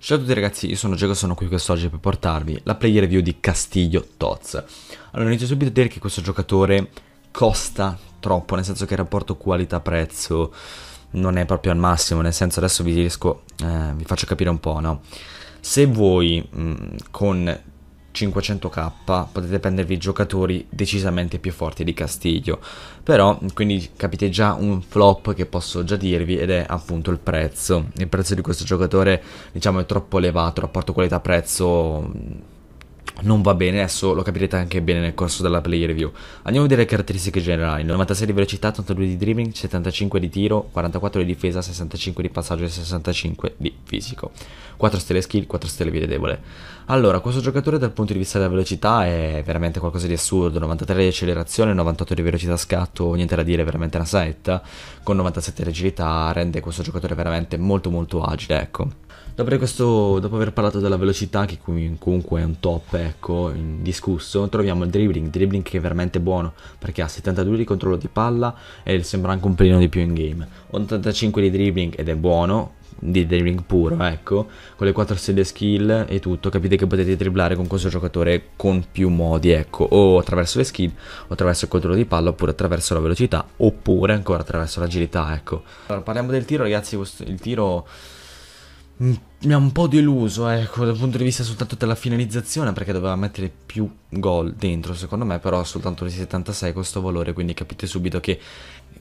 Ciao a tutti ragazzi, io sono Diego e sono qui quest'oggi per portarvi la player review di Castiglio Toz. Allora inizio subito a dire che questo giocatore costa troppo, nel senso che il rapporto qualità-prezzo non è proprio al massimo, nel senso adesso vi, riesco, eh, vi faccio capire un po', no? Se voi mh, mm, con 500k potete prendervi giocatori decisamente più forti di Castiglio. Però quindi capite già un flop che posso già dirvi ed è appunto il prezzo. Il prezzo di questo giocatore diciamo è troppo elevato, rapporto qualità-prezzo non va bene, adesso lo capirete anche bene nel corso della play review. Andiamo a vedere le caratteristiche generali, 96 di velocità, 82 di dribbling, 75 di tiro, 44 di difesa, 65 di passaggio e 65 di fisico. 4 stelle skill, 4 stelle debole. Allora, questo giocatore dal punto di vista della velocità è veramente qualcosa di assurdo, 93 di accelerazione, 98 di velocità scatto, niente da dire, veramente una saetta, con 97 di agilità rende questo giocatore veramente molto molto agile, ecco. Dopo, questo, dopo aver parlato della velocità, che comunque è un top Ecco, in discusso troviamo il dribbling, dribbling che è veramente buono perché ha 72 di controllo di palla e sembra anche un pelino di più in game, 85 di dribbling ed è buono, di dribbling puro, ecco, con le 4 sede skill e tutto, capite che potete dribblare con questo giocatore con più modi, ecco, o attraverso le skill, o attraverso il controllo di palla, oppure attraverso la velocità, oppure ancora attraverso l'agilità, ecco. Allora, parliamo del tiro, ragazzi, il tiro mi ha un po' deluso, ecco, dal punto di vista soltanto della finalizzazione, perché doveva mettere più gol dentro, secondo me, però ha soltanto le 76 questo valore, quindi capite subito che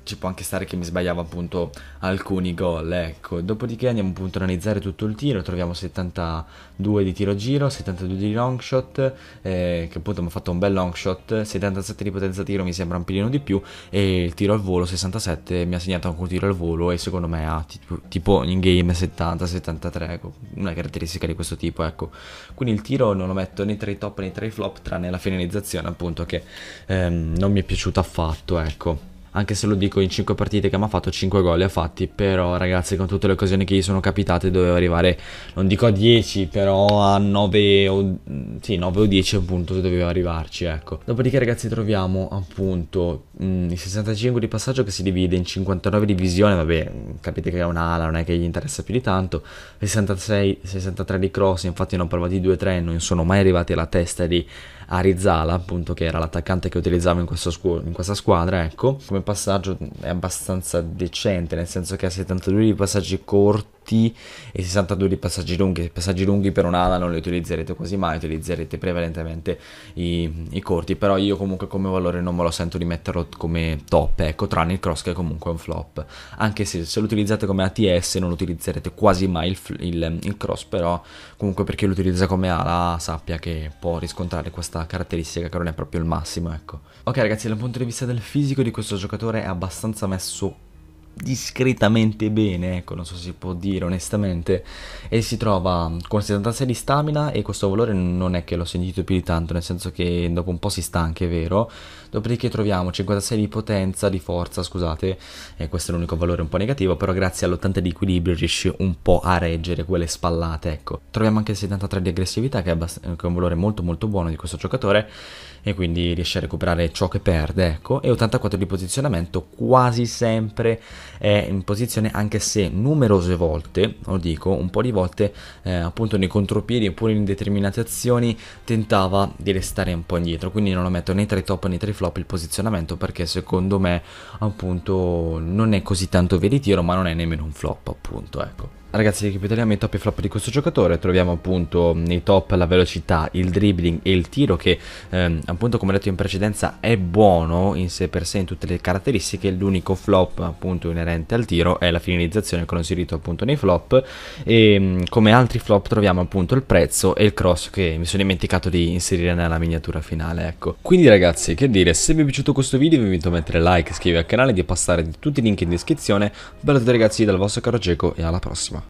ci può anche stare che mi sbagliavo appunto alcuni gol, ecco. Dopodiché andiamo appunto a analizzare tutto il tiro, troviamo 72 di tiro giro, 72 di long shot, eh, che appunto mi ha fatto un bel long shot, 77 di potenza tiro mi sembra un pilino di più e il tiro al volo 67 mi ha segnato anche un tiro al volo e secondo me ha tipo, tipo in game 70-73, ecco, una caratteristica di questo tipo, ecco. Quindi il tiro non lo metto né tra i top né tra i flop, tranne la finalizzazione appunto che ehm, non mi è piaciuta affatto, ecco anche se lo dico in 5 partite che mi ha fatto 5 gol ha fatti, però ragazzi con tutte le occasioni che gli sono capitate dovevo arrivare, non dico a 10, però a 9 o, sì, 9 o 10 appunto doveva arrivarci, ecco. Dopodiché ragazzi troviamo appunto mh, mm, 65 di passaggio che si divide in 59 divisioni, vabbè, capite che è un'ala, non è che gli interessa più di tanto, 66, 63 di cross, infatti ne ho provati 2-3, non sono mai arrivati alla testa di Arizala, appunto, che era l'attaccante che utilizzavo in, scu- in questa squadra, ecco, come passaggio è abbastanza decente, nel senso che ha 72 di passaggi corti, corti e 62 di passaggi lunghi. passaggi lunghi per un'ala non li utilizzerete quasi mai, utilizzerete prevalentemente i, i, corti, però io comunque come valore non me lo sento di metterlo come top, ecco, tranne il cross che è comunque un flop. Anche se se lo utilizzate come ATS non utilizzerete quasi mai il, il, il cross, però comunque per chi lo utilizza come ala sappia che può riscontrare questa caratteristica che non è proprio il massimo, ecco. Ok ragazzi, dal punto di vista del fisico di questo giocatore è abbastanza messo discretamente bene, ecco, non so se si può dire onestamente, e si trova con 76 di stamina e questo valore non è che l'ho sentito più di tanto, nel senso che dopo un po' si stanca, è vero. Dopodiché troviamo 56 di potenza, di forza, scusate, e questo è l'unico valore un po' negativo, però grazie all'80 di equilibrio riesce un po' a reggere quelle spallate, ecco. Troviamo anche il 73 di aggressività che è, abbast- che è un valore molto molto buono di questo giocatore e quindi riesce a recuperare ciò che perde, ecco, e 84 di posizionamento quasi sempre è in posizione anche se numerose volte, lo dico, un po' di volte eh, appunto nei contropiedi oppure in determinate azioni tentava di restare un po' indietro, quindi non lo metto né tra i top né tra i flop il posizionamento perché secondo me appunto non è così tanto veritiero ma non è nemmeno un flop appunto, ecco. Ragazzi, ripetiamo i top e flop di questo giocatore, troviamo appunto nei top la velocità, il dribbling e il tiro che ehm, appunto come detto in precedenza è buono in sé per sé in tutte le caratteristiche, l'unico flop appunto inerente al tiro è la finalizzazione che non si appunto nei flop e ehm, come altri flop troviamo appunto il prezzo e il cross che mi sono dimenticato di inserire nella miniatura finale, ecco. Quindi ragazzi, che dire, se vi è piaciuto questo video vi invito a mettere like, iscrivervi al canale, di passare tutti i link in descrizione, bello a ragazzi dal vostro caro Geco e alla prossima.